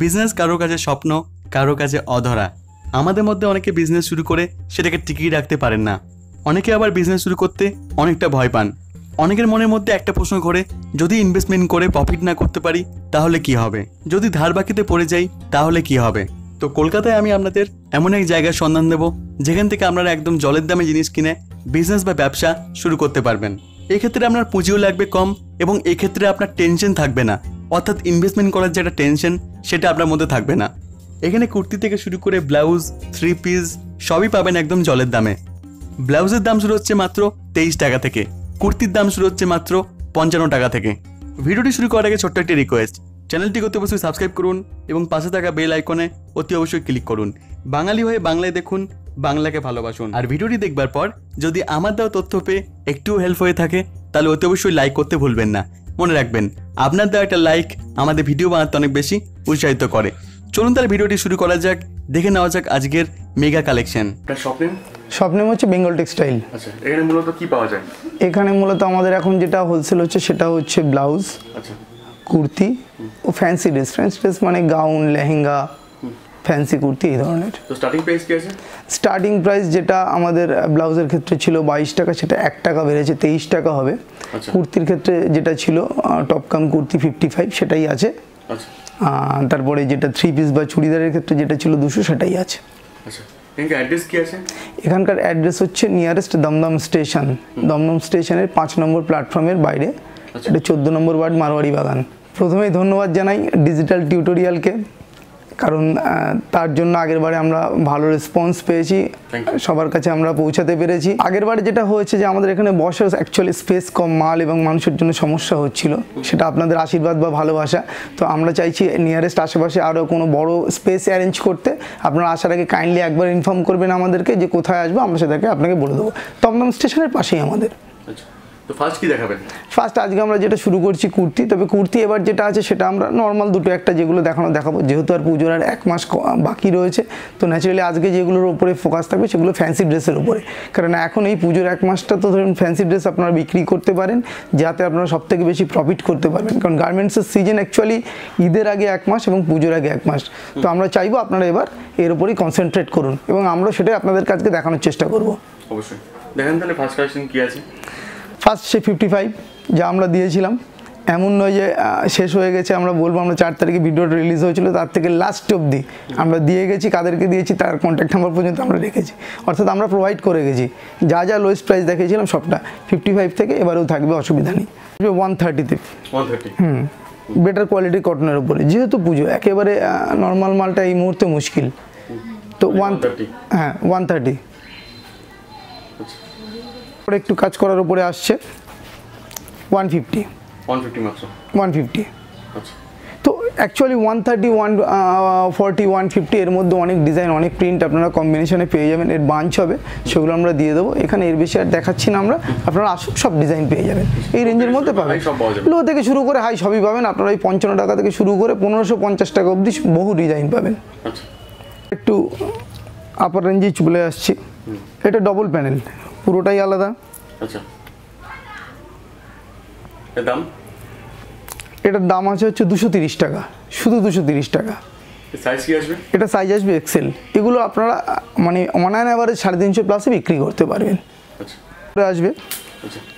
Business কারো কাছে স্বপ্ন কারো কাছে অধরা আমাদের মধ্যে অনেকে বিজনেস শুরু করে সেটাকে টিকিয়ে রাখতে পারেন না অনেকে আবার বিজনেস শুরু করতে অনেকটা ভয় পান অনেকের মনের মধ্যে একটা প্রশ্ন ঘরে যদি ইনভেস্টমেন্ট করে প্রফিট না করতে পারি তাহলে কি হবে যদি ধার বাকিতে পড়ে যাই তাহলে কি হবে তো কলকাতায় আমি আপনাদের এমন এক জায়গার সন্ধান দেব যেখান থেকে আপনারা একদম জলের দামে জিনিস কিনে বিজনেস বা ব্যবসা শুরু করতে পারবেন এক্ষেত্রে আপনার পুঁজিও লাগবে কম এবং এক্ষেত্রে আপনার টেনশন থাকবে না অর্থাৎ ইনভেস্টমেন্ট করার যে একটা টেনশন সেটা আপনার মধ্যে থাকবে না এখানে কুর্তি থেকে শুরু করে ব্লাউজ থ্রি পিস সবই পাবেন একদম জলের দামে ব্লাউজের দাম শুরু হচ্ছে মাত্র তেইশ টাকা থেকে কুর্তির দাম শুরু হচ্ছে মাত্র পঞ্চান্ন টাকা থেকে ভিডিওটি শুরু করার আগে ছোট্ট একটি রিকোয়েস্ট চ্যানেলটি অতি অবশ্যই সাবস্ক্রাইব করুন এবং পাশে থাকা বেল আইকনে অতি অবশ্যই ক্লিক করুন বাঙালি হয়ে বাংলায় দেখুন বাংলাকে ভালোবাসুন আর ভিডিওটি দেখবার পর যদি আমার দেওয়া তথ্য পেয়ে একটু হেল্প হয়ে থাকে তাহলে অতি অবশ্যই লাইক করতে ভুলবেন না মনে রাখবেন আপনার দেওয়া একটা লাইক আমাদের ভিডিও বানাতে অনেক বেশি উৎসাহিত করে চলুন তাহলে ভিডিওটি শুরু করা যাক দেখে নেওয়া যাক আজকের মেগা কালেকশন স্বপ্নেম হচ্ছে বেঙ্গল আচ্ছা, টেক্সটাইল এখানে মূলত কি পাওয়া যায় এখানে মূলত আমাদের এখন যেটা হোলসেল হচ্ছে সেটা হচ্ছে ব্লাউজ আচ্ছা। কুর্তি ও ফ্যান্সি ড্রেস ফ্যান্সি ড্রেস মানে গাউন লেহেঙ্গা ফ্যান্সি কুর্তি এই ধরনের স্টার্টিং প্রাইস স্টার্টিং প্রাইস যেটা আমাদের ব্লাউজের ক্ষেত্রে ছিল বাইশ টাকা সেটা এক টাকা বেড়েছে তেইশ টাকা হবে আচ্ছা। কুর্তির ক্ষেত্রে যেটা ছিল top cum kurti fifty five সেটাই আছে আচ্ছা। তারপরে যেটা থ্রি পিস বা চুড়িদারের ক্ষেত্রে যেটা ছিল দুশো সেটাই আছে আচ্ছা। এখানকার অ্যাড্রেস হচ্ছে নিয়ারেস্ট দমদম স্টেশন দমদম স্টেশনের পাঁচ নম্বর প্ল্যাটফর্মের বাইরে এটা চোদ্দ নম্বর ওয়ার্ড মারোয়ারি বাগান প্রথমেই ধন্যবাদ জানাই ডিজিটাল টিউটোরিয়ালকে কারণ তার জন্য আগের বারে আমরা ভালো রেসপন্স পেয়েছি সবার কাছে আমরা পৌঁছাতে পেরেছি আগের বারে যেটা হয়েছে যে আমাদের এখানে বসে অ্যাকচুয়ালি স্পেস কম মাল এবং মানুষের জন্য সমস্যা হচ্ছিল সেটা আপনাদের আশীর্বাদ বা ভালোবাসা তো আমরা চাইছি নিয়ারেস্ট আশেপাশে আরও কোনো বড় স্পেস অ্যারেঞ্জ করতে আপনারা আসার আগে কাইন্ডলি একবার ইনফর্ম করবেন আমাদেরকে যে কোথায় আসবো আমরা সেটাকে আপনাকে বলে দেবো তমদম স্টেশনের পাশেই আমাদের আচ্ছা ফার্স্ট আজকে আমরা যেটা শুরু করছি কুর্তি তবে কুর্তি এবার যেটা আছে সেটা আমরা নর্মাল দুটো একটা যেগুলো দেখানো দেখাবো যেহেতু আর পুজোর আর এক মাস বাকি রয়েছে তো ন্যাচারালি আজকে যেগুলোর উপরে ফোকাস থাকবে সেগুলো ফ্যান্সি ড্রেসের উপরে কারণ এখন এই পুজোর এক মাসটা তো ধরুন ফ্যান্সি ড্রেস আপনারা বিক্রি করতে পারেন যাতে আপনারা সব থেকে বেশি প্রফিট করতে পারবেন কারণ গার্মেন্টসের সিজন অ্যাকচুয়ালি ঈদের আগে এক মাস এবং পুজোর আগে এক মাস তো আমরা চাইবো আপনারা এবার এর উপরেই কনসেন্ট্রেট করুন এবং আমরা সেটাই আপনাদের কাছে দেখানোর চেষ্টা করবো অবশ্যই দেখেন তাহলে ফার্স্ট কালেকশন কী আছে ফার্স্ট সে ফিফটি ফাইভ যা আমরা দিয়েছিলাম এমন নয় যে শেষ হয়ে গেছে আমরা বলবো আমরা চার তারিখে ভিডিওটা রিলিজ হয়েছিল তার থেকে লাস্ট অবধি আমরা দিয়ে গেছি কাদেরকে দিয়েছি তার কন্ট্যাক্ট নাম্বার পর্যন্ত আমরা রেখেছি অর্থাৎ আমরা প্রোভাইড করে গেছি যা যা লোয়েস্ট প্রাইস দেখিয়েছিলাম সবটা ফিফটি ফাইভ থেকে এবারেও থাকবে অসুবিধা নেই ওয়ান থার্টিতে হুম বেটার কোয়ালিটি কটনের উপরে যেহেতু পুজো একেবারে নর্মাল মালটা এই মুহূর্তে মুশকিল তো ওয়ান মানে হ্যাঁ ওয়ান থার্টি উপরে একটু কাজ করার উপরে আসছে ওয়ান ফিফটি ওয়ান ফিফটি তো actually one thirty one forty one fifty এর মধ্যে অনেক ডিজাইন অনেক প্রিন্ট আপনারা কম্বিনেশনে পেয়ে যাবেন এর বাঞ্চ হবে সেগুলো আমরা দিয়ে দেবো এখানে এর বেশি আর দেখাচ্ছি না আমরা আপনারা আসুন সব ডিজাইন পেয়ে যাবেন এই রেঞ্জের মধ্যে পাবেন লো থেকে শুরু করে হাই সবই পাবেন আপনারা এই পঞ্চান্ন টাকা থেকে শুরু করে পনেরোশো পঞ্চাশ টাকা অবধি বহু ডিজাইন পাবেন আচ্ছা। একটু আপার রেঞ্জেই চলে আসছি এটা ডবল প্যানেল পুরোটাই আলাদা আচ্ছা দাম এটার দাম আছে হচ্ছে দুশো তিরিশ টাকা শুধু দুশো তিরিশ টাকা সাইজ কি আসবে এটা সাইজ আসবে এক্সেল এগুলো আপনারা মানে অনলাইন অ্যান অ্যাভারেজ সাড়ে তিনশো প্লাসে বিক্রি করতে পারবেন আচ্ছা আসবে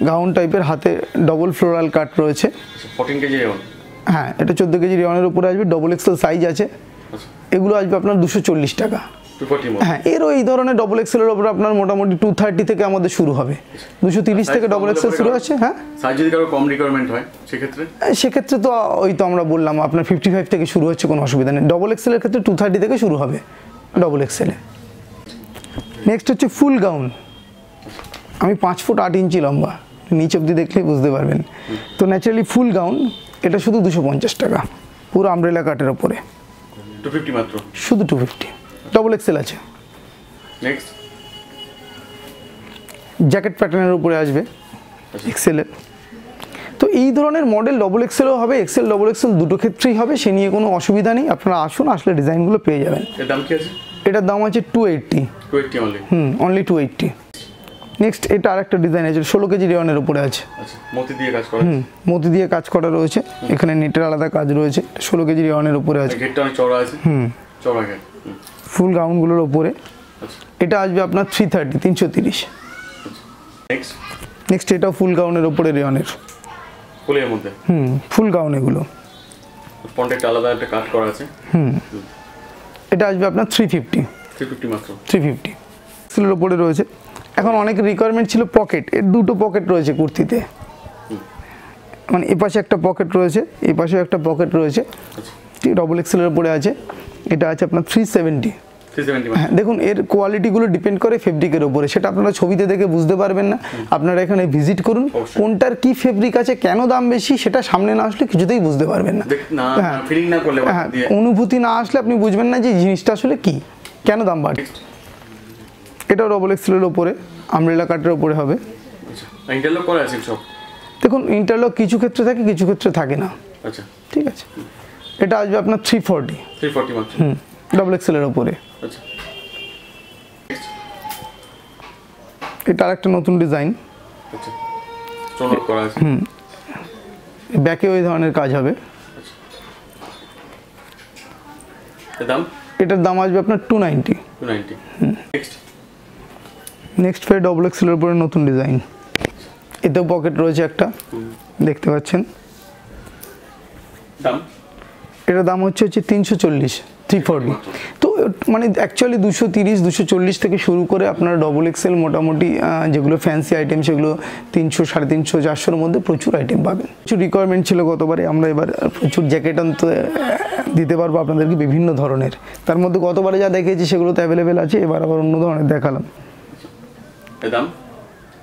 গাউন আচ্ছা। টাইপের হাতে ডবল ফ্লোরাল কাট রয়েছে আচ্ছা, কেজি হ্যাঁ এটা চোদ্দো কেজি রেওয়ানের উপরে আসবে ডবল এক্সেল সাইজ আছে আচ্ছা। এগুলো আসবে আপনার দুশো চল্লিশ টাকা হ্যাঁ এর ওই ধরনের ডবল এক্সেলের ওপরে আপনার মোটামুটি টু থার্টি থেকে আমাদের শুরু হবে দুশো তিরিশ থেকে ডবল এক্সেল শুরু আছে হ্যাঁ সেক্ষেত্রে তো ওই তো আমরা বললাম আপনার ফিফটি ফাইভ থেকে শুরু হচ্ছে কোনো অসুবিধা নেই ডবল এক্সেলের ক্ষেত্রে টু থার্টি থেকে শুরু হবে ডবল এক্সেলে নেক্সট হচ্ছে ফুল গাউন আমি পাঁচ ফুট আট ইঞ্চি লম্বা নিচ অব্দি দেখলেই বুঝতে পারবেন তো ন্যাচারালি ফুল গাউন এটা শুধু দুশো পঞ্চাশ টাকা পুরো আমব্রেলা কাটের ওপরে টু ফিফটি মাত্র শুধু টু ফিফটি ডবল এক্সেল আছে জ্যাকেট প্যাটার্নের উপরে আসবে এক্সেলের তো এই ধরনের মডেল ডবল এক্সেলও হবে এক্সেল ডবল এক্সেল দুটো ক্ষেত্রেই হবে সে নিয়ে কোনো অসুবিধা নেই আপনারা আসুন আসলে ডিজাইনগুলো পেয়ে যাবেন এটার দাম আছে টু এইটটি হুম অনলি টু এইটটি নেক্সট এটা আরেকটা ডিজাইন আছে ষোলো কেজি রেওয়ানের উপরে আছে আচ্ছা, হুম মতি দিয়ে কাজ করা রয়েছে এখানে নেটের আলাদা কাজ রয়েছে ষোলো কেজি রেওয়ানের উপরে আছে হুম ফুল গাউনগুলোর ওপরে আচ্ছা। এটা আসবে আপনার থ্রি থার্টি তিনশো তিরিশ নেক্সট এটা ফুল গাউনের ওপরে রেয়নের মধ্যে হুম ফুল গাউন এগুলো পন্টেক্ট আলাদা একটা কাট করা আছে এটা আসবে আপনার থ্রি ফিফটি থ্রি ফিফটি মাত্র থ্রি ওপরে রয়েছে এখন অনেক রিকোয়ারমেন্ট ছিল পকেট এর দুটো পকেট রয়েছে কুর্তিতে মানে এপাশে একটা পকেট রয়েছে এপাশেও একটা পকেট রয়েছে আচ্ছা। সিক্সটি ডবল এক্সেলের উপরে আছে এটা আছে আপনার থ্রি সেভেন্টি হ্যাঁ দেখুন এর কোয়ালিটিগুলো ডিপেন্ড করে ফেব্রিকের ওপরে সেটা আপনারা ছবিতে দেখে বুঝতে পারবেন না আপনারা এখানে ভিজিট করুন কোনটার কি ফেব্রিক আছে কেন দাম বেশি সেটা সামনে না আসলে কিছুতেই বুঝতে পারবেন না হ্যাঁ হ্যাঁ অনুভূতি না আসলে আপনি বুঝবেন না যে জিনিসটা আসলে কি কেন দাম বাড়ছে এটা ডবল এক্সেলের ওপরে আমরেলা কাটের ওপরে হবে ইন্টারলক আচ্ছা, করা আছে সব দেখুন ইন্টারলক কিছু ক্ষেত্রে থাকে কিছু ক্ষেত্রে থাকে না আচ্ছা ঠিক আছে এটা আসবে আপনার থ্রি ফোরটি হুম ডবল উপরে ওপরে আচ্ছা। এটা আরেকটা নতুন ডিজাইন আচ্ছা। হুম ব্যাকে ওই ধরনের কাজ হবে আচ্ছা। এটার দাম আসবে আপনার টু নাইনটি নেক্সট ফের ডবল এক্সেলের উপরে নতুন ডিজাইন এতেও পকেট রয়েছে একটা দেখতে পাচ্ছেন দাম এটার দাম হচ্ছে হচ্ছে তিনশো চল্লিশ থ্রি ফোরটি তো মানে অ্যাকচুয়ালি দুশো তিরিশ দুশো চল্লিশ থেকে শুরু করে আপনার ডবল এক্সেল মোটামুটি যেগুলো ফ্যান্সি আইটেম সেগুলো তিনশো সাড়ে তিনশো চারশোর মধ্যে প্রচুর আইটেম পাবেন প্রচুর রিকোয়ারমেন্ট ছিল গতবারে আমরা এবার প্রচুর জ্যাকেট অন্ত দিতে পারবো আপনাদেরকে বিভিন্ন ধরনের তার মধ্যে গতবারে যা দেখেছি সেগুলো তো অ্যাভেলেবেল আছে এবার আবার অন্য ধরনের দেখালাম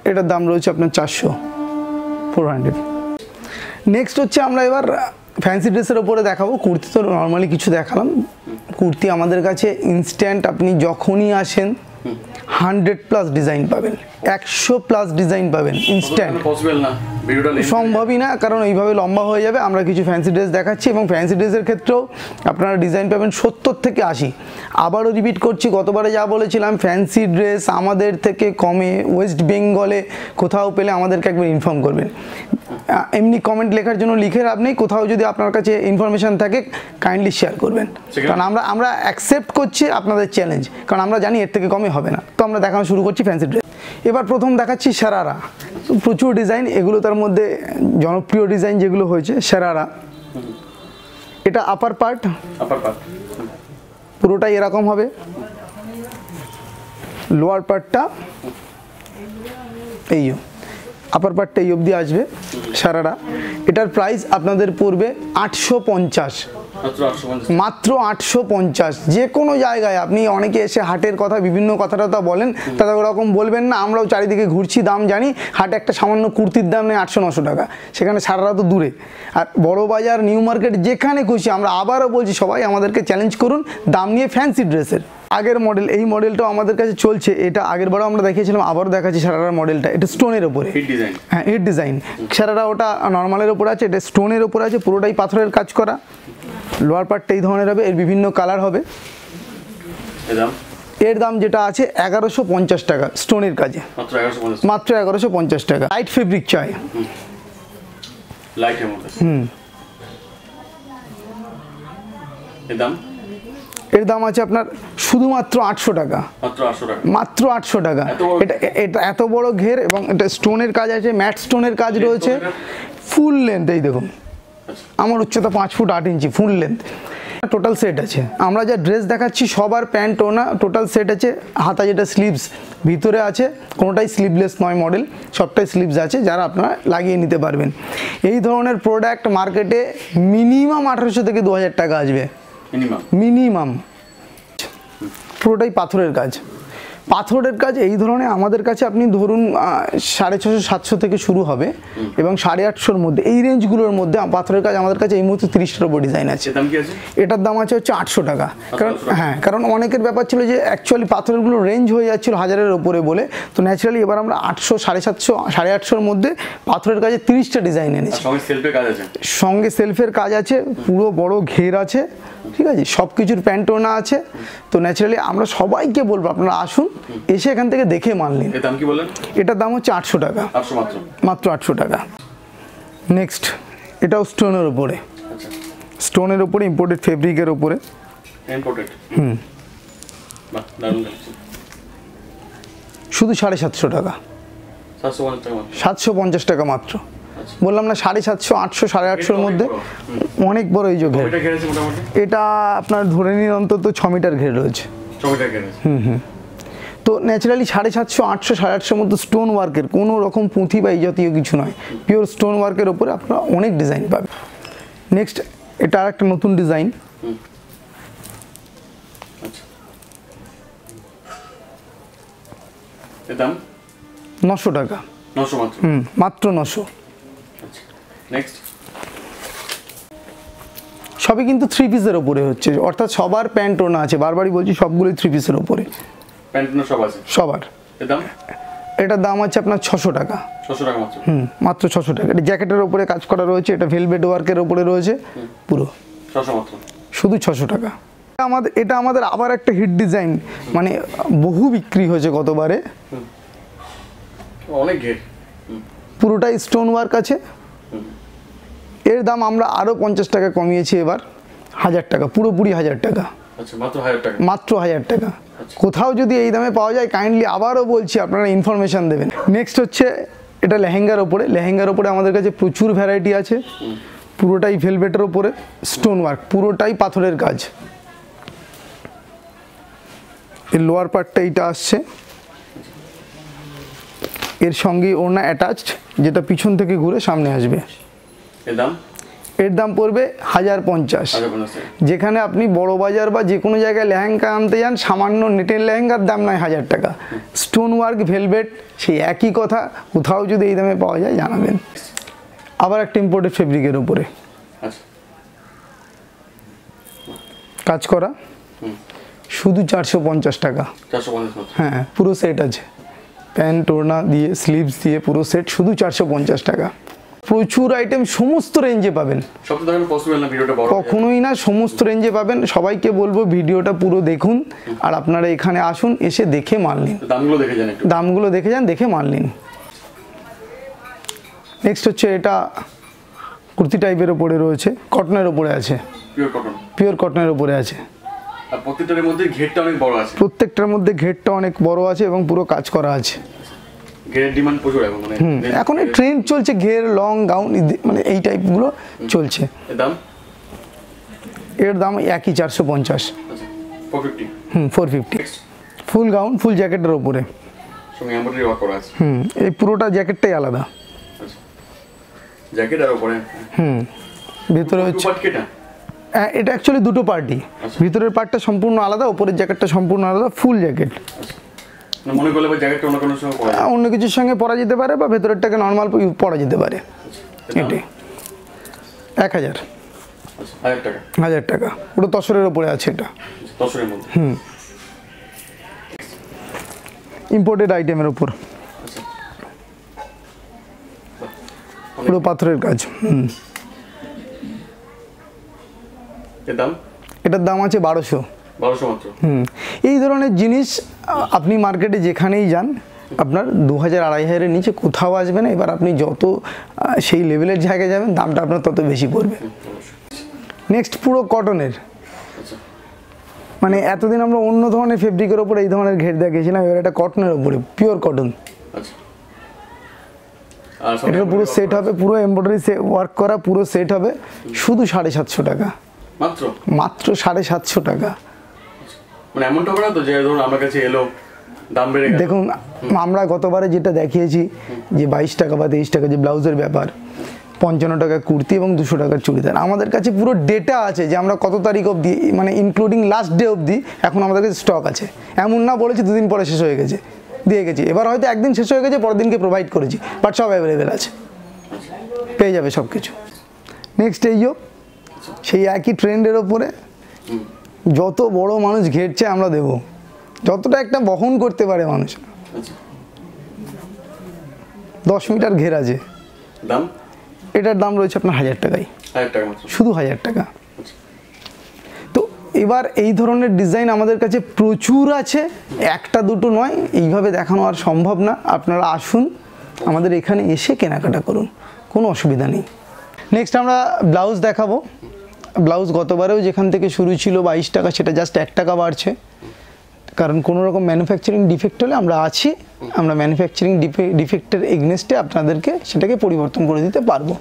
এটার দাম রয়েছে আপনার চারশো ফোর হান্ড্রেড নেক্সট হচ্ছে আমরা এবার ফ্যান্সি ড্রেসের ওপরে দেখাবো কুর্তি তো নর্মালি কিছু দেখালাম কুর্তি আমাদের কাছে ইনস্ট্যান্ট আপনি যখনই আসেন হান্ড্রেড প্লাস ডিজাইন পাবেন একশো প্লাস ডিজাইন পাবেন ইনস্ট্যান্ট সম্ভবই না কারণ এইভাবে লম্বা হয়ে যাবে আমরা কিছু ফ্যান্সি ড্রেস দেখাচ্ছি এবং ফ্যান্সি ড্রেসের ক্ষেত্রেও আপনারা ডিজাইন পাবেন সত্তর থেকে আশি আবারও রিপিট করছি গতবারে যা বলেছিলাম ফ্যান্সি ড্রেস আমাদের থেকে কমে ওয়েস্ট বেঙ্গলে কোথাও পেলে আমাদেরকে একবার ইনফর্ম করবেন এমনি কমেন্ট লেখার জন্য লিখে লাভ নেই কোথাও যদি আপনার কাছে ইনফরমেশান থাকে কাইন্ডলি শেয়ার করবেন কারণ আমরা আমরা অ্যাকসেপ্ট করছি আপনাদের চ্যালেঞ্জ কারণ আমরা জানি এর থেকে কমে হবে না তো আমরা দেখানো শুরু করছি ফ্যান্সি ড্রেস এবার প্রথম দেখাচ্ছি সেরারা প্রচুর ডিজাইন এগুলো তার মধ্যে জনপ্রিয় ডিজাইন যেগুলো হয়েছে সেরারা এটা আপার পার্ট আপার পার্ট পুরোটাই এরকম হবে লোয়ার পার্টটা এই আপার পার্টটা এই অবধি আসবে সারাটা এটার প্রাইস আপনাদের পড়বে আটশো পঞ্চাশ মাত্র আটশো পঞ্চাশ যে কোনো জায়গায় আপনি অনেকে এসে হাটের কথা বিভিন্ন কথাটা বলেন তারা ওরকম বলবেন না আমরাও চারিদিকে ঘুরছি দাম জানি হাটে একটা সামান্য কুর্তির দাম নেই আটশো নশো টাকা সেখানে সারারা তো দূরে আর বড় বাজার নিউ মার্কেট যেখানে খুশি আমরা আবারও বলছি সবাই আমাদেরকে চ্যালেঞ্জ করুন দাম নিয়ে ফ্যান্সি ড্রেসের আগের মডেল এই মডেলটাও আমাদের কাছে চলছে এটা আগের বারও আমরা দেখিয়েছিলাম আবারও দেখাচ্ছি সারারা মডেলটা এটা স্টোনের ওপরে হ্যাঁ এর ডিজাইন সারারা ওটা নর্মালের ওপর আছে এটা স্টোনের ওপর আছে পুরোটাই পাথরের কাজ করা লোয়ার পার্টটা এই ধরনের হবে এর বিভিন্ন কালার হবে এর দাম যেটা আছে এগারোশো পঞ্চাশ টাকা স্টোনের কাজে মাত্র এগারোশো পঞ্চাশ টাকা লাইট ফেব্রিক চাই এর দাম আছে আপনার শুধুমাত্র আটশো টাকা মাত্র আটশো টাকা এটা এটা এত বড় ঘের এবং এটা স্টোনের কাজ আছে ম্যাট স্টোনের কাজ রয়েছে ফুল লেন্থ এই দেখুন আমার উচ্চতা পাঁচ ফুট আট ইঞ্চি ফুল লেন্থ টোটাল সেট আছে আমরা যা ড্রেস দেখাচ্ছি সবার প্যান্ট ওনা টোটাল সেট আছে হাতা যেটা স্লিভস ভিতরে আছে কোনোটাই স্লিভলেস নয় মডেল সবটাই স্লিভস আছে যারা আপনারা লাগিয়ে নিতে পারবেন এই ধরনের প্রোডাক্ট মার্কেটে মিনিমাম আঠারোশো থেকে দু টাকা আসবে মিনিমাম মিনিমাম পুরোটাই পাথরের কাজ পাথরের কাজ এই ধরনের আমাদের কাছে আপনি ধরুন সাড়ে ছশো সাতশো থেকে শুরু হবে এবং সাড়ে আটশোর মধ্যে এই রেঞ্জগুলোর মধ্যে পাথরের কাজ আমাদের কাছে এই মুহূর্তে তিরিশটার উপর ডিজাইন আছে এটার দাম আছে হচ্ছে আটশো টাকা কারণ হ্যাঁ কারণ অনেকের ব্যাপার ছিল যে অ্যাকচুয়ালি পাথরগুলো রেঞ্জ হয়ে যাচ্ছিল হাজারের ওপরে বলে তো ন্যাচারালি এবার আমরা আটশো সাড়ে সাতশো সাড়ে আটশোর মধ্যে পাথরের কাজে তিরিশটা ডিজাইন এনেছি সঙ্গে সেলফের কাজ আছে পুরো বড় ঘের আছে ঠিক আছে সব কিছুর প্যান্টোনা আছে তো ন্যাচারালি আমরা সবাইকে বলবো আপনারা আসুন এসে এখান থেকে দেখে মাল নিন এটার দাম হচ্ছে আটশো টাকা মাত্র আটশো টাকা নেক্সট এটাও স্টোনের ওপরে স্টোনের ওপরে ইম্পোর্টেড ফেব্রিকের ওপরে হুম শুধু সাড়ে সাতশো টাকা সাতশো পঞ্চাশ টাকা মাত্র বললাম না সাড়ে সাতশো আটশো সাড়ে আটশোর মধ্যে অনেক বড় এই যুগে এটা আপনার ধরে নিন অন্তত ছ মিটার ঘের রয়েছে হুম হুম তো ন্যাচারালি সাড়ে সাতশো আটশো সাড়ে আটশোর মতো স্টোন ওয়ার্কের কোনো রকম পুঁথি বা এই জাতীয় কিছু নয় পিওর স্টোন ওয়ার্কের ওপরে আপনারা অনেক ডিজাইন পাবেন নেক্সট এটা আর একটা নতুন ডিজাইন আচ্ছা। নশো টাকা নশো মাত্র হুম মাত্র নশো নেক্সট সবই কিন্তু থ্রি পিসের ওপরে হচ্ছে অর্থাৎ সবার প্যান্ট ওনা আছে বারবারই বলছি সবগুলোই থ্রি পিসের ওপরে ওনা সব আছে সবার দাম এটার দাম আছে আপনার ছশো টাকা ছশো টাকা হুম মাত্র ছশো টাকা এটা জ্যাকেটের ওপরে কাজ করা রয়েছে এটা ভেলভেট ওয়ার্কের ওপরে রয়েছে পুরো ছশো মাত্র শুধু ছশো টাকা আমাদের এটা আমাদের আবার একটা হিট ডিজাইন মানে বহু বিক্রি হয়েছে গতবারে অনেক পুরোটাই স্টোন ওয়ার্ক আছে এর দাম আমরা আরও পঞ্চাশ টাকা কমিয়েছি এবার হাজার টাকা পুরোপুরি হাজার টাকা আচ্ছা, মাত্র হাজার টাকা আচ্ছা। কোথাও যদি এই দামে পাওয়া যায় কাইন্ডলি আবারও বলছি আপনারা ইনফরমেশান দেবেন নেক্সট হচ্ছে এটা লেহেঙ্গার ওপরে লেহেঙ্গার ওপরে আমাদের কাছে প্রচুর ভ্যারাইটি আছে পুরোটাই ভেলভেটের ওপরে স্টোন ওয়ার্ক পুরোটাই পাথরের কাজ এর লোয়ার পার্টটা এইটা আসছে এর সঙ্গে ওড়না অ্যাটাচড যেটা পিছন থেকে ঘুরে সামনে আসবে এর দাম পড়বে হাজার পঞ্চাশ যেখানে আপনি বড় বাজার বা যে কোনো জায়গায় লেহেঙ্গা আনতে যান সামান্য নেটের লেহেঙ্গার দাম নয় হাজার টাকা স্টোন ওয়ার্ক ভেলভেট সেই একই কথা কোথাও যদি এই দামে পাওয়া যায় জানাবেন আবার একটা ইম্পোর্টেড ফেব্রিকের উপরে আচ্ছা। কাজ করা শুধু চারশো পঞ্চাশ টাকা হ্যাঁ পুরো সেট আছে প্যান্ট ওড়না দিয়ে স্লিভস দিয়ে পুরো সেট শুধু চারশো পঞ্চাশ টাকা প্রচুর আইটেম সমস্ত রেঞ্জে পাবেন কখনোই না সমস্ত রেঞ্জে পাবেন সবাইকে বলবো ভিডিওটা পুরো দেখুন আর আপনারা এখানে আসুন এসে দেখে মাল নিন দামগুলো দেখে যান দেখে মাল নিন নেক্সট হচ্ছে এটা কুর্তি টাইপের ওপরে রয়েছে কটনের ওপরে আছে পিওর কটনের ওপরে আছে প্রত্যেকটার মধ্যে ঘেরটা অনেক বড় আছে প্রত্যেকটার মধ্যে ঘেরটা অনেক বড় আছে এবং পুরো কাজ করা আছে এখন মানে ট্রেন্ড চলছে ঘের লং গাউন মানে এই টাইপগুলো চলছে এর দাম একই চারশো পঞ্চাশ আচ্ছা, হুম four fifty full gown full জ্যাকেটের ওপরে হুম এই পুরোটা জ্যাকেটটাই আলাদা জ্যাকেট আচ্ছা। আর হুম ভেতরে হচ্ছে হ্যাঁ, এটা অ্যাকচুয়ালি দুটো পার্টি আচ্ছা। ভিতরের পার্টটা সম্পূর্ণ আলাদা ওপরের জ্যাকেটটা সম্পূর্ণ আলাদা ফুল জ্যাকেট মানে হ্যাঁ, অন্য কিছুর সঙ্গে পরা যেতে পারে বা ভেতরেরটাকে নর্মাল পরা যেতে পারে আচ্ছা, এটি এক হাজার আচ্ছা, হাজার টাকা ওটা তসরের ওপরে আছে এটা হুম ইম্পোর্টেড আইটেমের ওপর পুরো পাথরের কাজ হুম এটার দাম আছে বারোশো হুম এই ধরনের জিনিস আপনি মার্কেটে যেখানেই যান আপনার দু হাজার আড়াই হাজারের নিচে কোথাও আসবে না এবার আপনি যত সেই লেভেলের জায়গায় যাবেন দামটা আপনার তত বেশি পড়বে নেক্সট পুরো কটনের আচ্ছা। মানে এতদিন আমরা অন্য ধরনের ফেব্রিকের ওপরে এই ধরনের ঘের দেখেছিলাম এবার এটা কটনের ওপরে পিওর কটন এটা পুরো সেট হবে পুরো এমব্রয়ডারি ওয়ার্ক করা পুরো সেট হবে শুধু সাড়ে সাতশো টাকা মাত্র মাত্র সাড়ে সাতশো টাকা মানে এমনটা তো যে ধরুন আমার কাছে এলো দাম বেড়ে দেখুন আমরা গতবারে যেটা দেখিয়েছি যে বাইশ টাকা বা তেইশ টাকা যে ব্লাউজের ব্যাপার পঞ্চান্ন টাকা কুর্তি এবং দুশো টাকার চুড়িদার আমাদের কাছে পুরো ডেটা আছে যে আমরা কত তারিখ অবধি মানে ইনক্লুডিং লাস্ট ডে অবধি এখন আমাদের কাছে স্টক আছে এমন না বলেছি দুদিন পরে শেষ হয়ে গেছে দিয়ে গেছি এবার হয়তো একদিন শেষ হয়ে গেছে পরের দিনকে প্রোভাইড করেছি বাট সব অ্যাভেলেবেল আছে পেয়ে যাবে সব কিছু নেক্সট এইও সেই একই ট্রেন্ডের ওপরে যত বড় মানুষ ঘেরছে আমরা দেব যতটা একটা বহন করতে পারে মানুষ দশ মিটার ঘের আছে এটার দাম রয়েছে আপনার হাজার টাকাই শুধু হাজার টাকা আচ্ছা। তো এবার এই ধরনের ডিজাইন আমাদের কাছে প্রচুর আছে একটা দুটো নয় এইভাবে দেখানো আর সম্ভব না আপনারা আসুন আমাদের এখানে এসে কেনাকাটা করুন কোনো অসুবিধা নেই নেক্সট আমরা ব্লাউজ দেখাবো ব্লাউজ গতবারেও যেখান থেকে শুরু ছিল বাইশ টাকা সেটা জাস্ট এক টাকা বাড়ছে কারণ কোনো রকম ম্যানুফ্যাকচারিং ডিফেক্ট হলে আমরা আছি আমরা ম্যানুফ্যাকচারিং ডিফেক্টের এগনেস্টে আপনাদেরকে সেটাকে পরিবর্তন করে দিতে পারবো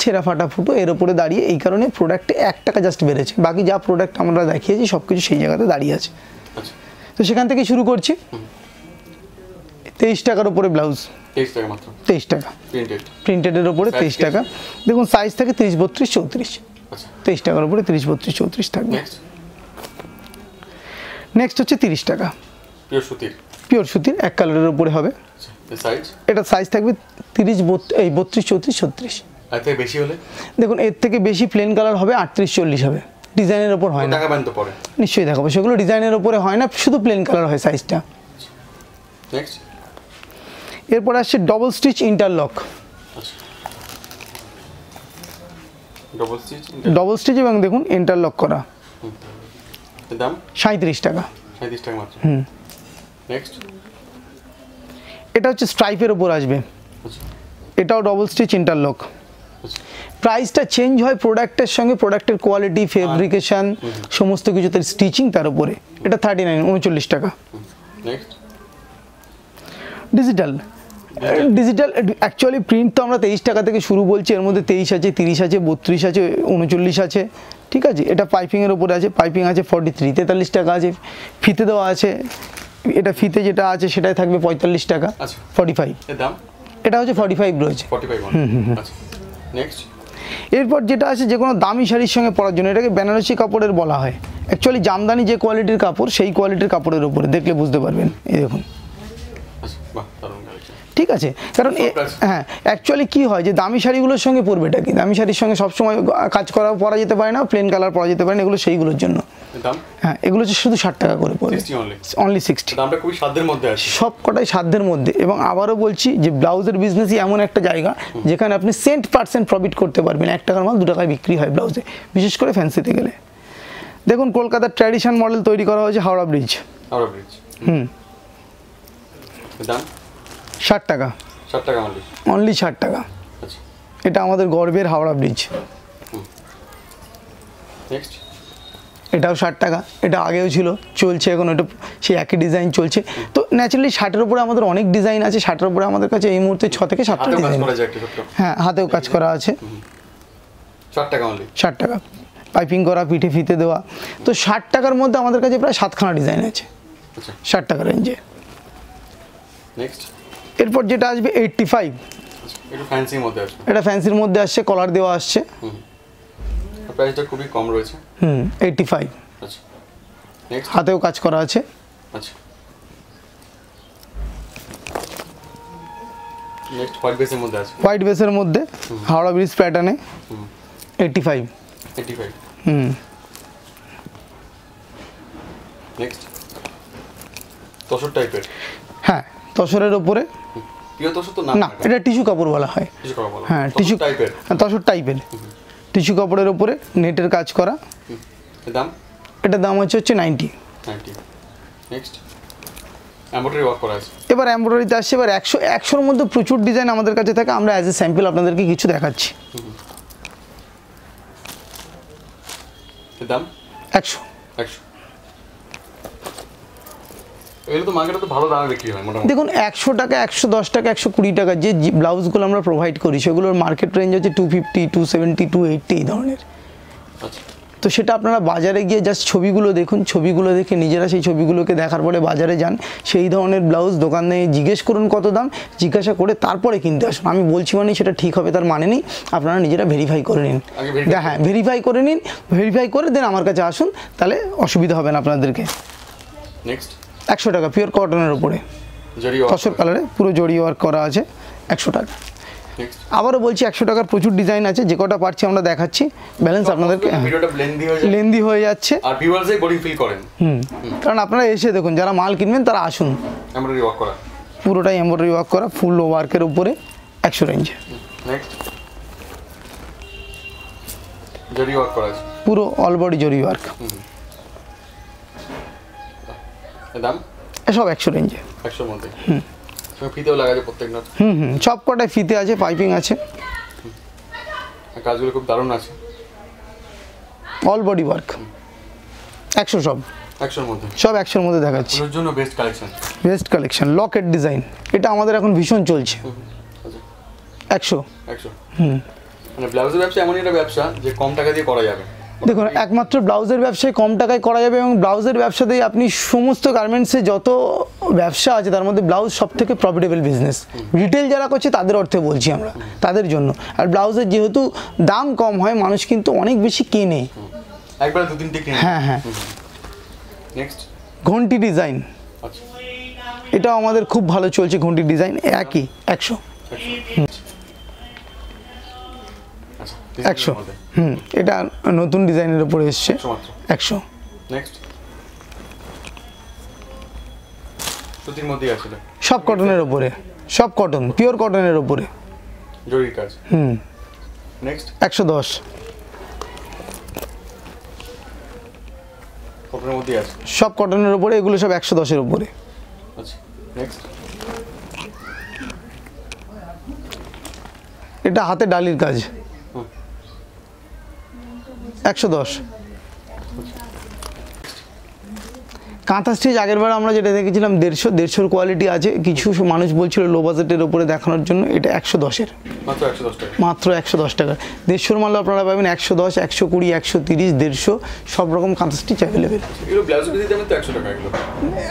ছেঁড়া ফাটা ফুটো এর উপরে দাঁড়িয়ে এই কারণে প্রোডাক্টে এক টাকা জাস্ট বেড়েছে বাকি যা প্রোডাক্ট আমরা দেখিয়েছি সব কিছু সেই জায়গাতে দাঁড়িয়ে আছে আচ্ছা। তো সেখান থেকে শুরু করছি তেইশ টাকার উপরে ব্লাউজ তেইশ টাকা প্রিন্টেডের ওপরে তেইশ টাকা দেখুন সাইজ থাকে তেইশ বত্রিশ চৌত্রিশ তেইশ টাকার উপরে তিরিশ বত্রিশ চৌত্রিশ থাকবে নেক্সট হচ্ছে তিরিশ টাকা পিওর সুতির এক কালারের উপরে হবে আচ্ছা, এটা সাইজ থাকবে তিরিশ এই বত্রিশ চৌত্রিশ ছত্রিশ বেশি হলে দেখুন এর থেকে বেশি প্লেন কালার হবে আটত্রিশ চল্লিশ হবে ডিজাইনের ওপর হয় না নিশ্চয়ই দেখাবো সেগুলো ডিজাইনের ওপরে হয় না শুধু প্লেন কালার হয় সাইজটা এরপর আসছে double stitch interlock double stitch double stitch এবং দেখুন ইন্টারলক করা দাম সাঁত্রিশ টাকা সাঁত্রিশ টাকা মাত্র হুম নেক্সট এটা হচ্ছে স্ট্রাইপের ওপর আসবে আচ্ছা। এটাও ডবল স্টিচ ইন্টারলক প্রাইসটা চেঞ্জ হয় প্রোডাক্টের সঙ্গে প্রোডাক্টের কোয়ালিটি ফেব্রিকেশন সমস্ত কিছু তার স্টিচিং তার উপরে এটা থার্টি নাইন উনচল্লিশ টাকা ডিজিটাল ডিজিটাল অ্যাকচুয়ালি প্রিন্ট তো আমরা তেইশ টাকা থেকে শুরু বলছি এর মধ্যে তেইশ আছে তিরিশ আছে বত্রিশ আছে উনচল্লিশ আছে ঠিক আছে এটা পাইপিংয়ের ওপরে আছে পাইপিং আছে ফর্টি থ্রি তেতাল্লিশ টাকা আছে ফিতে দেওয়া আছে এটা ফিতে যেটা আছে সেটাই থাকবে পঁয়তাল্লিশ টাকা ফর্টি আচ্ছা। ফাইভ এটা হচ্ছে ফর্টি ফাইভ রয়েছে হুম হুম হুম আচ্ছা। এরপর যেটা আছে যে কোনো দামি শাড়ির সঙ্গে পরার জন্য এটাকে বেনারসি কাপড়ের বলা হয় অ্যাকচুয়ালি জামদানি যে কোয়ালিটির কাপড় সেই কোয়ালিটির কাপড়ের উপরে দেখলে বুঝতে পারবেন এই দেখুন আচ্ছা, ঠিক আছে কারণ হ্যাঁ অ্যাকচুয়ালি কী হয় যে দামি শাড়িগুলোর সঙ্গে পরবে এটা কি দামি শাড়ির সঙ্গে সবসময় কাজ করা পরা যেতে পারে না প্লেন কালার পরা যেতে পারে না এগুলো সেইগুলোর জন্য হ্যাঁ এগুলো হচ্ছে শুধু ষাট টাকা করে পড়বে অনলি সিক্সটি দামটা সাধ্যের মধ্যে সব কটাই সাধ্যের মধ্যে এবং আবারও বলছি যে ব্লাউজের বিজনেসই এমন একটা জায়গা যেখানে আপনি সেন্ট পার্সেন্ট প্রফিট করতে পারবেন এক টাকার মাল দু টাকায় বিক্রি হয় ব্লাউজে বিশেষ করে ফ্যান্সিতে গেলে দেখুন কলকাতার ট্র্যাডিশন মডেল তৈরি করা হয়েছে হাওড়া ব্রিজ হাওড়া ব্রিজ হুম দাম ষাট টাকা অনলি ষাট টাকা আচ্ছা। এটা আমাদের গর্বের হাওড়া ব্রিজ এটাও ষাট টাকা এটা আগেও ছিল চলছে এখন ওটা সেই একই ডিজাইন চলছে তো ন্যাচারালি ষাটের উপরে আমাদের অনেক ডিজাইন আছে ষাটের উপরে আমাদের কাছে এই মুহূর্তে ছ থেকে সাত ডিজাইন হ্যাঁ হাতেও কাজ করা আছে ষাট টাকা ষাট টাকা পাইপিং করা পিঠে ফিতে দেওয়া তো ষাট টাকার মধ্যে আমাদের কাছে প্রায় সাতখানা ডিজাইন আছে আচ্ছা। ষাট টাকা রেঞ্জে নেক্সট এরপর যেটা আসবে এইটটি ফাইভ এটা ফ্যান্সির মধ্যে আসছে কলার দেওয়া আসছে খুবই কম রয়েছে হুম এইটটি ফাইভ আচ্ছা। হাতেও কাজ করা আছে আচ্ছা হোয়াইট বেসের মধ্যে হাওড়া ব্রিজ প্যাটার্নে 85 ফাইভ হ্যাঁ তসরের উপরে না এটা টিস্যু কাপড় বলা হয় হ্যাঁ টিস্যু হ্যাঁ, তসর টাইপের টিস্যু কাপড়ের উপরে নেটের কাজ করা দাম এটা দাম হচ্ছে হচ্ছে নাইনটি এবার এমব্রয়ডারিতে আসছে এবার একশো একশোর মধ্যে প্রচুর ডিজাইন আমাদের কাছে থাকে আমরা অ্যাজ এ স্যাম্পল আপনাদেরকে কিছু দেখাচ্ছি একশো একশো দেখুন একশো টাকা একশো দশ টাকা একশো কুড়ি টাকা যে ব্লাউজগুলো আমরা প্রোভাইড করি সেগুলোর মার্কেট রেঞ্জ হচ্ছে two fifty two seventy two eighty এই ধরনের আচ্ছা। তো সেটা আপনারা বাজারে গিয়ে জাস্ট ছবিগুলো দেখুন ছবিগুলো দেখে নিজেরা সেই ছবিগুলোকে দেখার পরে বাজারে যান সেই ধরনের ব্লাউজ দোকানে জিজ্ঞেস করুন কত দাম জিজ্ঞাসা করে তারপরে কিনতে আসুন আমি বলছি মানে সেটা ঠিক হবে তার মানে নেই আপনারা নিজেরা ভেরিফাই করে নিন হ্যাঁ ভেরিফাই হ্যাঁ, করে নিন ভেরিফাই করে দেন আমার কাছে আসুন তাহলে অসুবিধা হবে না আপনাদেরকে নেক্সট একশো টাকা পিওর কটনের উপরে ফসল কালারে পুরো জড়ি ওয়ার্ক করা আছে একশো টাকা আবারও বলছি একশো টাকার প্রচুর ডিজাইন আছে যে কটা পারছি আমরা দেখাচ্ছি ব্যালেন্স আপনাদেরকে লেন্দি হয়ে যাচ্ছে হুম কারণ আপনারা এসে দেখুন যারা মাল কিনবেন তারা আসুন পুরোটাই এমব্রয়ডারি ওয়ার্ক করা ফুল ওয়ার্কের উপরে একশো রেঞ্জে পুরো অল বডি জরি ওয়ার্ক দাম সব একশো রেঞ্জে একশোর মধ্যে হুম ফিতেও লাগা প্রত্যেকটা হুম হুম সব কটায় ফিতে আছে পাইপিং আছে কাজগুলো খুব দারুণ আছে অল বডি ওয়ার্ক একশো সব একশোর মধ্যে সব একশোর মধ্যে দেখাচ্ছি ওর জন্য best collection best collection locket design এটা আমাদের এখন ভীষণ চলছে আচ্ছা। একশো একশো হুম মানে ব্লাউজের ব্যবসা এমনই একটা ব্যবসা যে কম টাকা দিয়ে করা যাবে দেখুন একমাত্র ব্লাউজের ব্যবসায় কম টাকায় করা যাবে এবং ব্লাউজের ব্যবসাতেই আপনি সমস্ত গার্মেন্টসে যত ব্যবসা আছে তার মধ্যে ব্লাউজ সব থেকে প্রফিটেবল বিজনেস রিটেল যারা করছে তাদের অর্থে বলছি আমরা তাদের জন্য আর ব্লাউজের যেহেতু দাম কম হয় মানুষ কিন্তু অনেক বেশি কেনে একবার দু তিনটে হ্যাঁ হ্যাঁ ঘন্টি ডিজাইন আচ্ছা। এটাও আমাদের খুব ভালো চলছে ঘন্টি ডিজাইন একই একশো একশো হুম এটা নতুন ডিজাইনের উপরে এসছে একশো নেক্সট সুতির মধ্যে আছে সব কটনের উপরে সব কটন পিওর কটনের উপরে জরির কাজ হুম নেক্সট 110 কটনের মধ্যে আছে সব কটনের উপরে এগুলো সব 110 এর উপরে আচ্ছা নেক্সট এটা হাতে ডালির কাজ একশো দশ কাঁথা স্টিচ আগের বার আমরা যেটা দেখেছিলাম দেড়শো দেড়শোর কোয়ালিটি আছে কিছু মানুষ বলছিল লো বাজেটের ওপরে দেখানোর জন্য এটা একশো দশের মাত্র একশো দশ টাকা দেড়শোর মাল আপনারা পাবেন একশো দশ একশো কুড়ি একশো তিরিশ দেড়শো সব রকম কাঁথা স্টিচ অ্যাভেলেবেল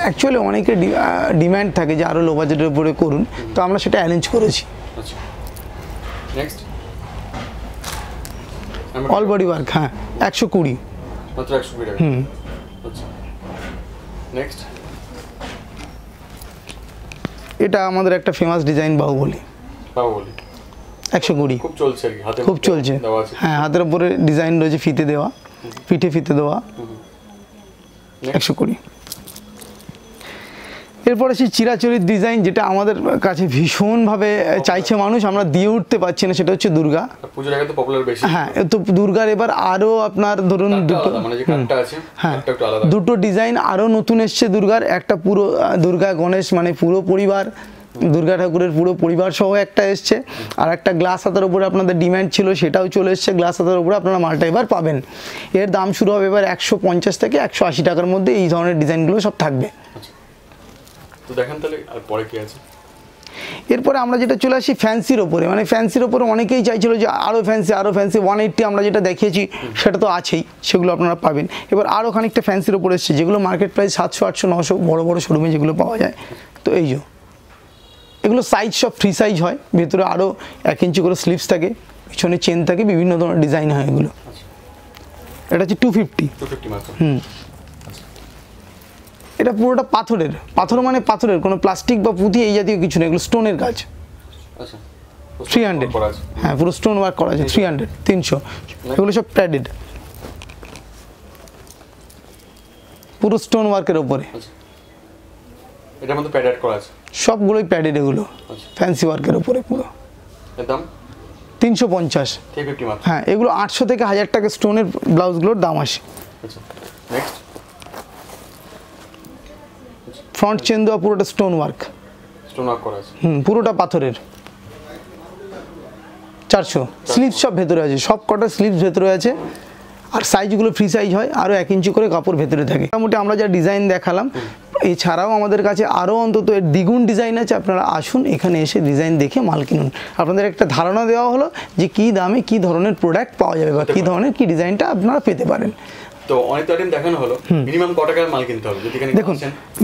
অ্যাকচুয়ালি অনেকের ডিম্যান্ড থাকে যে আরও লো বাজেটের উপরে করুন তো আমরা সেটা অ্যারেঞ্জ করেছি নেক্সট আচ্ছা। অল বডি ওয়ার্ক হ্যাঁ একশো কুড়ি হুম আচ্ছা। এটা আমাদের একটা ফেমাস ডিজাইন বাহুবলি একশো কুড়ি খুব চলছে খুব চলছে হ্যাঁ হাতের উপরে ডিজাইন রয়েছে ফিতে দেওয়া পিঠে ফিতে দেওয়া একশো কুড়ি এরপরে সেই চিরাচরিত ডিজাইন যেটা আমাদের কাছে ভীষণভাবে চাইছে মানুষ আমরা দিয়ে উঠতে পারছি না সেটা হচ্ছে দুর্গা হ্যাঁ তো দুর্গার এবার আরও আপনার ধরুন দুটো মানে হ্যাঁ দুটো ডিজাইন আরও নতুন এসছে দুর্গার একটা পুরো দুর্গা গণেশ মানে পুরো পরিবার দুর্গা ঠাকুরের পুরো পরিবার সহ একটা এসছে আর একটা গ্লাস হাতার উপরে আপনাদের ডিম্যান্ড ছিল সেটাও চলে এসছে গ্লাস হাতার উপরে আপনারা মালটা এবার পাবেন এর দাম শুরু হবে এবার একশো পঞ্চাশ থেকে একশো আশি টাকার মধ্যে এই ধরনের ডিজাইনগুলো সব থাকবে আচ্ছা। তো দেখেন তাহলে আর পরে কি আছে এরপরে আমরা যেটা চলে আসি ফ্যান্সির ওপরে মানে ফ্যান্সির ওপরে অনেকেই চাইছিল যে আরও ফ্যান্সি আরও ফ্যান্সি ওয়ান এইটটি আমরা যেটা দেখিয়েছি সেটা তো আছেই সেগুলো আপনারা পাবেন এবার আরও খানিকটা ফ্যান্সির ওপরে এসছে যেগুলো মার্কেট প্রাইস সাতশো আটশো নশো বড়ো বড়ো শোরুমে যেগুলো পাওয়া যায় তো এই যে এগুলো সাইজ সব ফ্রি সাইজ হয় ভেতরে আরও এক ইঞ্চি করে স্লিপস থাকে পিছনে চেন থাকে বিভিন্ন ধরনের ডিজাইন হয় এগুলো আচ্ছা। এটা হচ্ছে টু ফিফটি হুম এটা পুরোটা পাথরের পাথর মানে পাথরের কোনো প্লাস্টিক বা পুঁতি এই জাতীয় কিছু নেই এগুলো স্টোনের কাজ থ্রি আচ্ছা। হান্ড্রেড হ্যাঁ পুরো স্টোন ওয়ার্ক করা আছে থ্রি হান্ড্রেড তিনশো এগুলো সব প্যাডেড পুরো স্টোন ওয়ার্কের ওপরে সবগুলোই প্যাডেড এগুলো ফ্যান্সি ওয়ার্কের ওপরে পুরো তিনশো পঞ্চাশ হ্যাঁ এগুলো আটশো থেকে হাজার টাকা স্টোনের ব্লাউজগুলোর দাম আসে নেক্সট আচ্ছা। ফ্রন্ট চেন দেওয়া পুরোটা স্টোন ওয়ার্ক স্টোন ওয়ার্ক করা আছে হুম পুরোটা পাথরের চারশো স্লিপস সব ভেতরে আছে সব কটা স্লিপস ভেতরে আছে আর সাইজগুলো ফ্রি সাইজ হয় আরও এক ইঞ্চি করে কাপড় ভেতরে থাকে মোটামুটি আমরা যা ডিজাইন দেখালাম এছাড়াও আমাদের কাছে আরও অন্তত এর দ্বিগুণ ডিজাইন আছে আপনারা আসুন এখানে এসে ডিজাইন দেখে মাল কিনুন আপনাদের একটা ধারণা দেওয়া হলো যে কী দামে কী ধরনের প্রোডাক্ট পাওয়া যাবে বা কী ধরনের কী ডিজাইনটা আপনারা পেতে পারেন দেখুন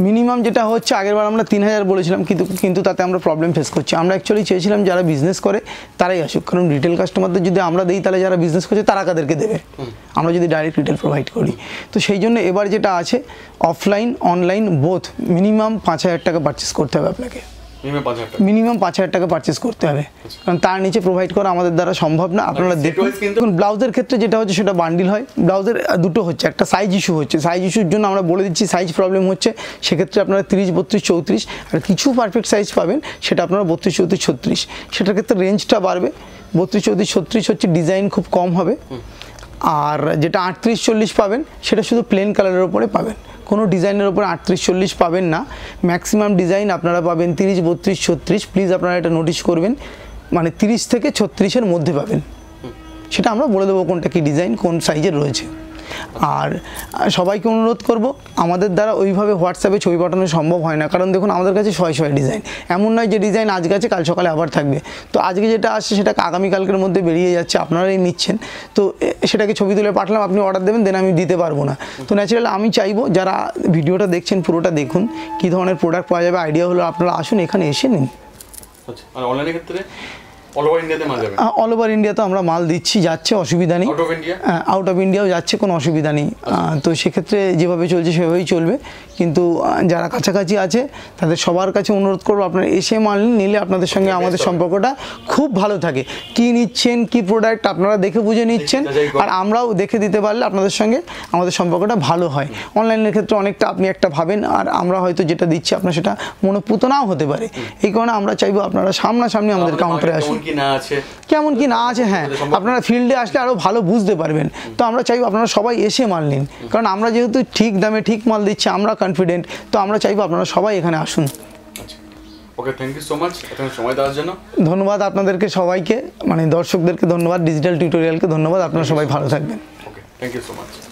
মিনিমাম যেটা হচ্ছে আগেরবার আমরা তিন হাজার বলেছিলাম কিন্তু কিন্তু তাতে আমরা প্রবলেম ফেস করছি আমরা অ্যাকচুয়ালি চেয়েছিলাম যারা বিজনেস করে তারাই আসুক কারণ রিটেল কাস্টমারদের যদি আমরা দিই তাহলে যারা বিজনেস করছে তারা কাদেরকে দেবে আমরা যদি ডাইরেক্ট রিটেল প্রোভাইড করি তো সেই জন্য এবার যেটা আছে অফলাইন অনলাইন বোথ মিনিমাম পাঁচ হাজার টাকা পারচেস করতে হবে আপনাকে মিনিমাম পাঁচ হাজার টাকা পারচেস করতে হবে আচ্ছা। কারণ তার নিচে প্রোভাইড করা আমাদের দ্বারা সম্ভব না আপনারা দেখুন ব্লাউজের ক্ষেত্রে যেটা হচ্ছে সেটা বান্ডিল হয় ব্লাউজের দুটো হচ্ছে একটা সাইজ ইস্যু হচ্ছে সাইজ ইস্যুর জন্য আমরা বলে দিচ্ছি সাইজ প্রবলেম হচ্ছে সেক্ষেত্রে আপনারা তিরিশ বত্রিশ চৌত্রিশ আর কিছু পারফেক্ট সাইজ পাবেন সেটা আপনারা বত্রিশ চৌত্রিশ ছত্রিশ সেটার ক্ষেত্রে রেঞ্জটা বাড়বে বত্রিশ চৌত্রিশ ছত্রিশ হচ্ছে ডিজাইন খুব কম হবে আর যেটা আটত্রিশ চল্লিশ পাবেন সেটা শুধু প্লেন কালারের ওপরে পাবেন কোনো ডিজাইনের ওপর আটত্রিশ চল্লিশ পাবেন না ম্যাক্সিমাম ডিজাইন আপনারা পাবেন তিরিশ বত্রিশ ছত্রিশ প্লিজ আপনারা এটা নোটিশ করবেন মানে তিরিশ থেকে ছত্রিশের মধ্যে পাবেন সেটা আমরা বলে দেবো কোনটা কী ডিজাইন কোন সাইজের রয়েছে আর সবাইকে অনুরোধ করব আমাদের দ্বারা ওইভাবে হোয়াটসঅ্যাপে ছবি পাঠানো সম্ভব হয় না কারণ দেখুন আমাদের কাছে ছয় ছয় ডিজাইন এমন নয় যে ডিজাইন আজকে আছে কাল সকালে আবার থাকবে তো আজকে যেটা আসছে সেটা আগামীকালকের মধ্যে বেরিয়ে যাচ্ছে আপনারাই নিচ্ছেন তো সেটাকে ছবি তুলে পাঠালাম আপনি অর্ডার দেবেন দেন আমি দিতে পারবো না তো ন্যাচারাল আমি চাইবো যারা ভিডিওটা দেখছেন পুরোটা দেখুন কি ধরনের প্রোডাক্ট পাওয়া যাবে আইডিয়া হলো আপনারা আসুন এখানে এসে নিন আচ্ছা আর অনলাইনের ক্ষেত্রে অল ওভার ইন্ডিয়া তো আমরা মাল দিচ্ছি যাচ্ছে অসুবিধা নেই আউট অফ ইন্ডিয়াও যাচ্ছে কোনো অসুবিধা নেই আচ্ছা। তো সেক্ষেত্রে যেভাবে চলছে সেভাবেই চলবে কিন্তু যারা কাছাকাছি আছে তাদের সবার কাছে অনুরোধ করবো আপনারা এসে মাল নিলে আপনাদের সঙ্গে হ্যাঁ, আমাদের সম্পর্কটা খুব ভালো থাকে কি নিচ্ছেন কি প্রোডাক্ট আপনারা দেখে বুঝে নিচ্ছেন আর আমরাও দেখে দিতে পারলে আপনাদের সঙ্গে আমাদের সম্পর্কটা ভালো হয় অনলাইনের ক্ষেত্রে অনেকটা আপনি একটা ভাবেন আর আমরা হয়তো যেটা দিচ্ছি আপনার সেটা মনোপুত নাও হতে পারে এই কারণে আমরা চাইবো আপনারা সামনাসামনি আমাদের কাউন্টারে আসুন কি না আছে কেমন কি না আছে হ্যাঁ আপনারা ফিল্ডে আসলে আরও ভালো বুঝতে পারবেন তো আমরা চাইবো আপনারা সবাই এসে মাল নিন কারণ আমরা যেহেতু ঠিক দামে ঠিক মাল দিচ্ছি আমরা কনফিডেন্ট তো আমরা চাইবো আপনারা সবাই এখানে আসুন okay thank you so much এখানে সময় দেওয়ার জন্য ধন্যবাদ আপনাদেরকে সবাইকে মানে দর্শকদেরকে ধন্যবাদ ডিজিটাল টিউটোরিয়ালকে ধন্যবাদ আপনারা সবাই ভালো থাকবেন okay thank you so much